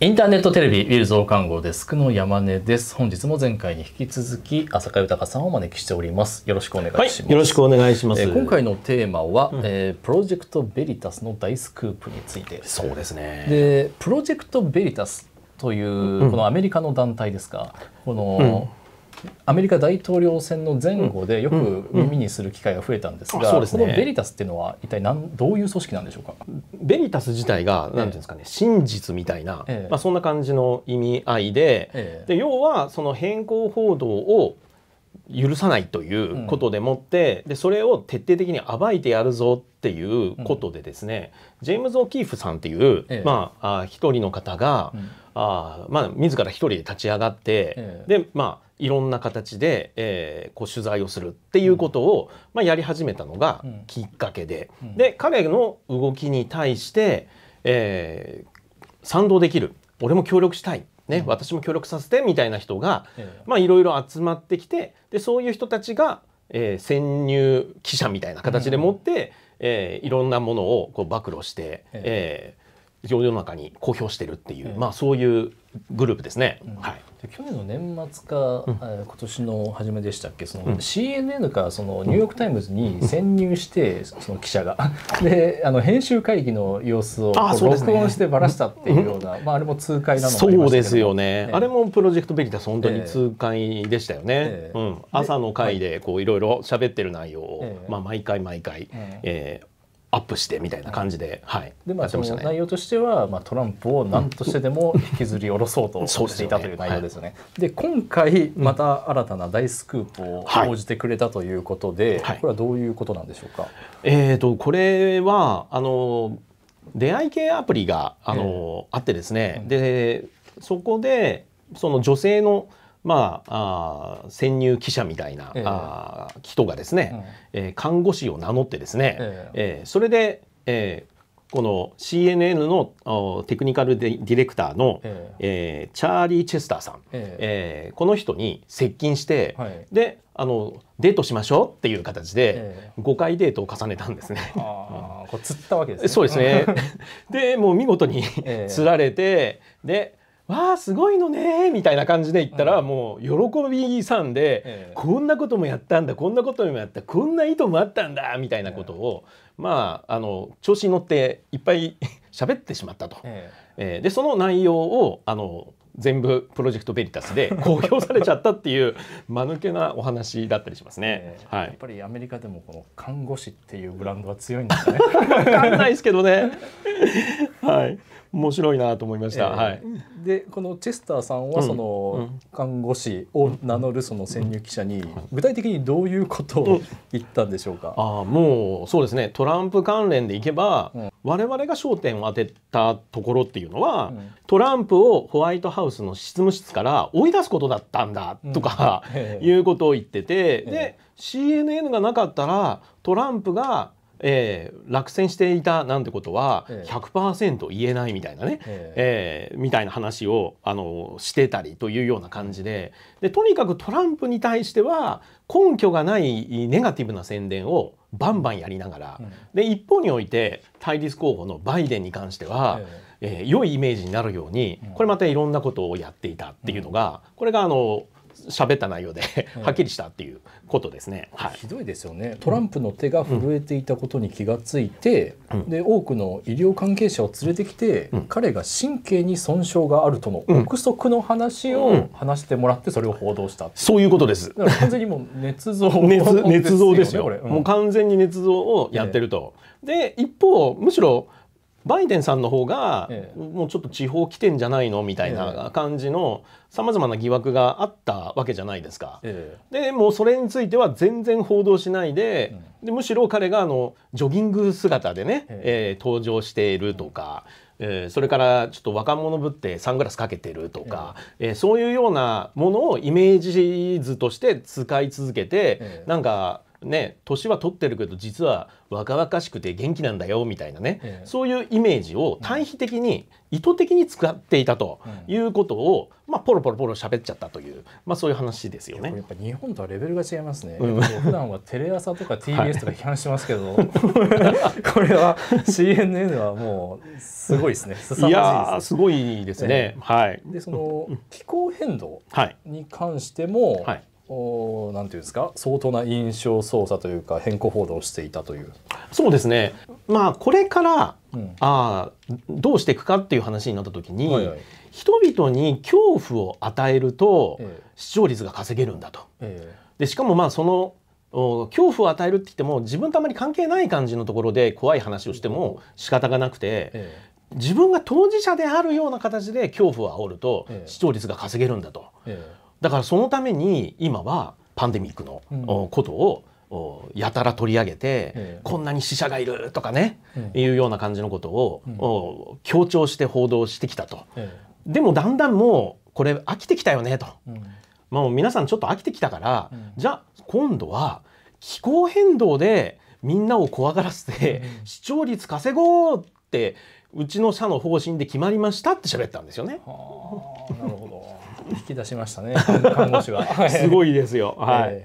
インターネットテレビウィル増刊号デスクの山根です。本日も前回に引き続き浅香豊さんをお招きしております。よろしくお願いします。はい、よろしくお願いします。えー、今回のテーマは、うん、えー、プロジェクトベリタスの大スクープについて。そうですね。で、プロジェクトベリタスという、このアメリカの団体ですか。うん、この、うんアメリカ大統領選の前後でよく耳にする機会が増えたんですが、うんうんすね、このベリタスっていうのは一体なんどういう組織なんでしょうかベリタス自体が何ていうんですかね、え真実みたいな、え、まあ、そんな感じの意味合いで,、で要はその変更報道を許さないということでもって、うん、でそれを徹底的に暴いてやるぞっていうことでですね、うん、ジェームズ・オキーフさんっていう、ええ、まあ一人の方が、うん、あまあ自ら一人で立ち上がって、ええ、でまあいろんな形で、えー、こう取材をするっていうことを、うん、まあ、やり始めたのがきっかけで、うん、で彼の動きに対して、えー、賛同できる俺も協力したい、ね、うん、私も協力させてみたいな人が、まあ、いろいろ集まってきてでそういう人たちが、えー、潜入記者みたいな形でもって、えいろんなものをこう暴露して、ええー世の中に公表してるっていう、うん、まあそういうグループですね。はい、去年の年末か、うん、今年の初めでしたっけその、CNN かそのニューヨーク・タイムズに潜入して、うん、その記者がであの編集会議の様子をう録音してばらしたっていうような、ね、まあ、あれも痛快なのもそうですよね、ね、あれもプロジェクトベリタス本当に痛快でしたよね、えーえー、朝の会でいろいろ喋ってる内容を、えー、まあ、毎回毎回、えー、えーアップしてみたいな感じで、はい、でまあその内容としては、まあ、トランプを何としてでも引きずり下ろそうとしていたという内容ですよね。で、ねはい、今回また新たな大スクープを報じてくれたということで、はい、これはどういうことなんでしょうか。えっ、ー、とこれはあの出会い系アプリがあの、あってですね、でそこでその女性のまあ、あ潜入記者みたいな、ええ、あ人がですね、うん、えー、看護師を名乗ってですね、ええー、それで、えー、この CNN のおテクニカルディレクターの、ええー、チャーリー・チェスターさん、ええこの人に接近して、はい、であのデートしましょうっていう形で5回デートを重ねたんですね。あうん、これ釣ったわけですね。そうですね でもう見事に釣られて、でわあすごいのねみたいな感じで言ったら、もう喜びさんで、こんなこともやったんだこんなこともやったこんな意図もあったんだみたいなことを、まああの調子に乗っていっぱい 喋ってしまったと。ええでその内容をあの全部プロジェクトベリタスで 公表されちゃったっていう間抜けなお話だったりしますね。はい、やっぱりアメリカでもこの看護師っていうブランドは強いんですね。わかんないですけどね。はい。面白いなと思いました、えー、はい、でこのチェスターさんはその看護師を名乗るその潜入記者に具体的にどういうことを言ったんでしょうか、うあもうそうですねトランプ関連でいけば、我々が焦点を当てたところっていうのは、トランプをホワイトハウスの執務室から追い出すことだったんだとか、いうことを言ってて、で CNN がなかったらトランプがえー、落選していたなんてことは100%言えないみたいなね、えー、みたいな話をあのしてたりというような感じででとにかくトランプに対しては根拠がないネガティブな宣伝をバンバンやりながら、で一方において対立候補のバイデンに関しては、ええー、良いイメージになるようにこれまたいろんなことをやっていたっていうのが、これがあの喋った内容ではっきりしたっていうことですね、はい、ひどいですよねトランプの手が震えていたことに気がついて、うん、で多くの医療関係者を連れてきて、うん、彼が神経に損傷があるとの憶測の話を話してもらってそれを報道した、うん、そういうことです完全にもう捏造 捏造ですよ、ね、もう完全に捏造をやってると、で一方むしろバイデンさんの方が、もうちょっと地方来てんじゃないのみたいな感じのさまざまな疑惑があったわけじゃないですか。でもうそれについては全然報道しないで,、でむしろ彼があのジョギング姿でね、えー、登場しているとか。えー、それからちょっと若者ぶってサングラスかけてるとか、ええそういうようなものをイメージ図として使い続けて、えなんかね年は取ってるけど実は若々しくて元気なんだよみたいなね、ええ、そういうイメージを対比的に、意図的に使っていたということを、うん、まあ、ポロポロポロ喋っちゃったという、まあ、そういう話ですよね。やっぱ日本とはレベルが違いますね。うん、普段はテレ朝とか TBS とか批判しますけど、はい、これは CNN はもうすごいですね。すいやすごいですね。え、はい。でその気候変動に関しても、はいおなんていうんですか相当な印象操作というか変更報道をしていたというそうですねまあこれから、うん、あどうしていくかっていう話になった時に、はいはい、人々に恐怖を与えると、えー、視聴率が稼げるんだと。えー、でしかもまあその恐怖を与えるって言っても自分とあまり関係ない感じのところで怖い話をしても仕方がなくて、えー自分が当事者であるような形で恐怖を煽ると視聴率が稼げるんだと。ええだからそのために今はパンデミックのことを、やたら取り上げて、こんなに死者がいるとかね、いうような感じのことを、強調して報道してきたと、でもだんだんもうこれ飽きてきたよねと、まあ、皆さんちょっと飽きてきたから、じゃあ今度は気候変動でみんなを怖がらせて、視聴率稼ごうってうちの社の方針で決まりましたって喋ったんですよね。なるほど引き出しましたね看護師は すごいですよ、はい、え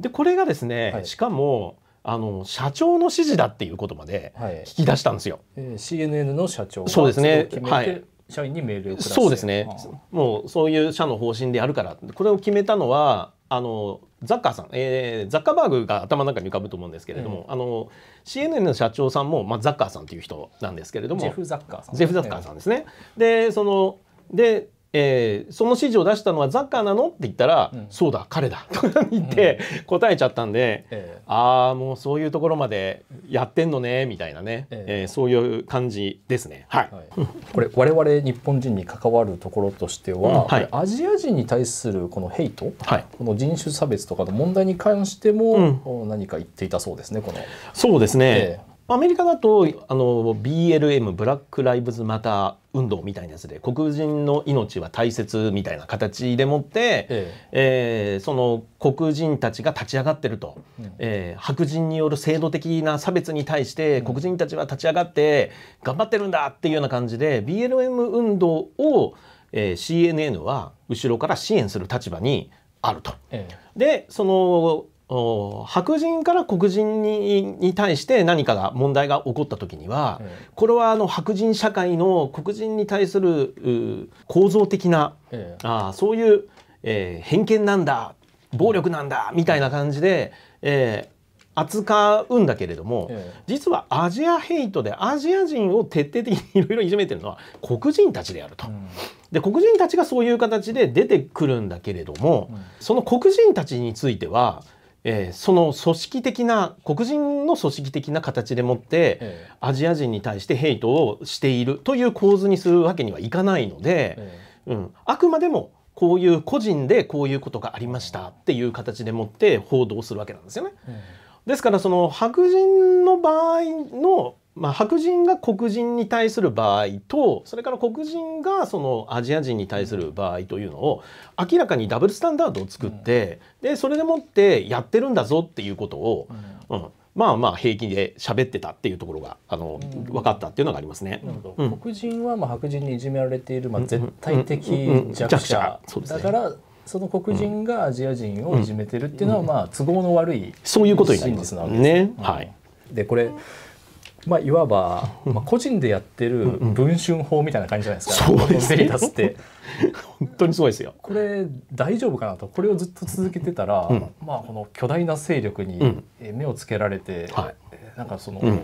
ー、でこれがですね、はい、しかもあの社長の指示だっていうことまで引き出したんですよ、はい、えー、CNN の社長そうですねはい社員に命令をそうですね、もうそういう社の方針であるからこれを決めたのはあのザッカーさん、えー、ザッカーバーグが頭の中に浮かぶと思うんですけれども、うん、あの CNN の社長さんも、まあ、ザッカーさんという人なんですけれどもジェフ・ザッカーさん、ね、フ・ザッカーさんですね。でそのでえー、その指示を出したのはザッカーなのって言ったら、うん、そうだ彼だ と言って答えちゃったんで、うんえー、ああもうそういうところまでやってんのねみたいなね、えー、えー、そういう感じですね。はい、はい、これ我々日本人に関わるところとしては、うんはい、アジア人に対するこのヘイト、はい、この人種差別とかの問題に関しても、何か言っていたそうですねこの。そうですね、えーアメリカだとあの BLM ブラック・ライブズ・マター運動みたいなやつで黒人の命は大切みたいな形でもって、えええー、その黒人たちが立ち上がってると、うん、えー、白人による制度的な差別に対して黒人たちは立ち上がって頑張ってるんだっていうような感じで BLM 運動を、えー、CNN は後ろから支援する立場にあると。ええ、でその白人から黒人に対して何かが問題が起こった時には、これはあの白人社会の黒人に対する構造的な、えあそういう、えー、偏見なんだ暴力なんだみたいな感じで、えー、扱うんだけれども、ええ、実はアジアヘイトでアジア人を徹底的にいろいろいじめてるのは黒人たちであると。うん、で黒人たちがそういう形で出てくるんだけれども、うん、その黒人たちについてはえー、その組織的な黒人の組織的な形でもって、えー、アジア人に対してヘイトをしているという構図にするわけにはいかないので、えー、うん、あくまでもこういう個人でこういうことがありましたっていう形でもって報道するわけなんですよね。えー、ですからその白人の場合のまあ、白人が黒人に対する場合とそれから黒人がそのアジア人に対する場合というのを明らかにダブルスタンダードを作って、うん、でそれでもってやってるんだぞっていうことを、うん、うん、まあまあ平気で喋ってたっていうところがあの、分かったっていうのがありますね。黒人はまあ白人にいじめられている、まあ、絶対的弱者だからその黒人がアジア人をいじめてるっていうのは、まあ、都合の悪いそういうことになりますね。はい、でこれまあ、いわば、まあ、個人でやってる文春法みたいな感じじゃないですか、うんうん、そうですね、って 本当にすごいですよこれ大丈夫かなとこれをずっと続けてたら、うん、まあ、この巨大な勢力に目をつけられて、うんなんかその、うん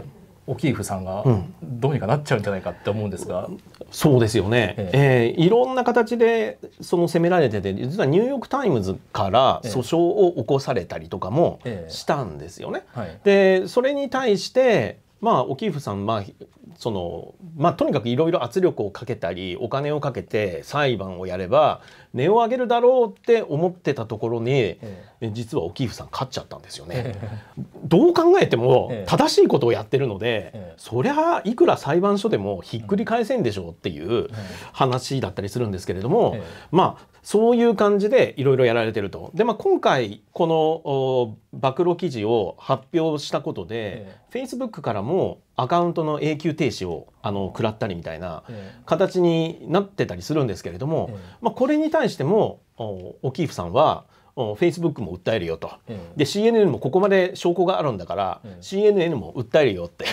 オキーフさんがどうにかなっちゃうんじゃないかって思うんですが、うん、そうですよね、えええー、いろんな形でその責められてて実はニューヨーク・タイムズから訴訟を起こされたりとかもしたんですよね。えはい、でそれに対してまあ、オキーフさん、まあそのまあ、とにかくいろいろ圧力をかけたりお金をかけて裁判をやれば値を上げるだろうって思ってたところに、ええ、実はオキーフさん勝っちゃったんですよね。どう考えても正しいことをやってるので、そりゃいくら裁判所でもひっくり返せんでしょうっていう話だったりするんですけれども、まあそういう感じでいろいろやられてると。で、まあ、今回この暴露記事を発表したことで、フェイスブックからもアカウントの永久停止をあの食らったりみたいな形になってたりするんですけれども、まあ、これに対してもオキーフさんはフェイスブックも訴えるよと、で CNN もここまで証拠があるんだから、CNN も訴えるよって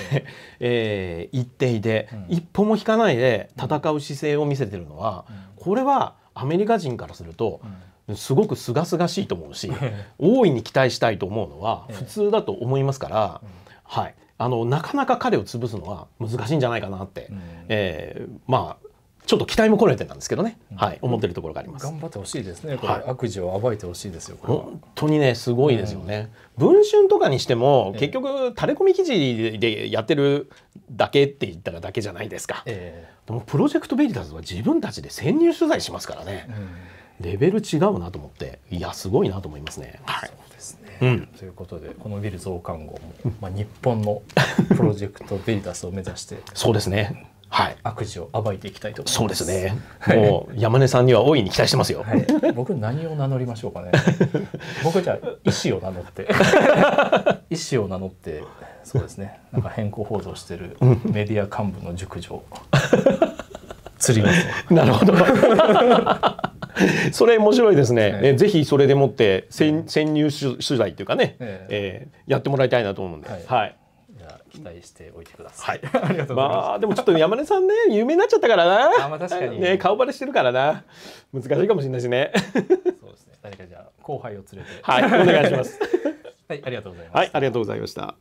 ええ、言っていて、一歩も引かないで戦う姿勢を見せてるのは、これはアメリカ人からすると、すごく清々しいと思うし大いに期待したいと思うのは普通だと思いますから、はい、あのなかなか彼を潰すのは難しいんじゃないかなって、うん、えー、まあちょっと期待もこられてたんですけどね、はい、思ってるところがあります。頑張ってほしいですね。これ、はい、悪事を暴いてほしいですよ。本当にね、すごいですよね。うん、文春とかにしても、結局垂れ込み記事でやってるだけって言ったらだけじゃないですか。えー、でもプロジェクトベリタスは自分たちで潜入取材しますからね。レベル違うなと思って、いやすごいなと思いますね。はい。そうですね。うん、ということでこのビル増刊号も、まあ、日本のプロジェクトベリタスを目指してそうですねはい、悪事を暴いていきたいとそうですね。もう山根さんには大いに期待してますよ。はい、僕何を名乗りましょうかね。僕じゃ医師を名乗って、医 師を名乗って、そうですね。なんか変更報道してるメディア幹部の熟女。釣ります、なるほどそれ面白いですね、えー、ぜひそれでもって潜潜入取材というかね、ええー、やってもらいたいなと思うんで、はい、はい期待しておいてください。はい、ありがとうございます。まあでもちょっと山根さんね有名になっちゃったからな。あまあ確かに。ね顔バレしてるからな。難しいかもしれないしね。そうですね。誰かじゃあ後輩を連れて。はいお願いします。はいありがとうございます。はいありがとうございました。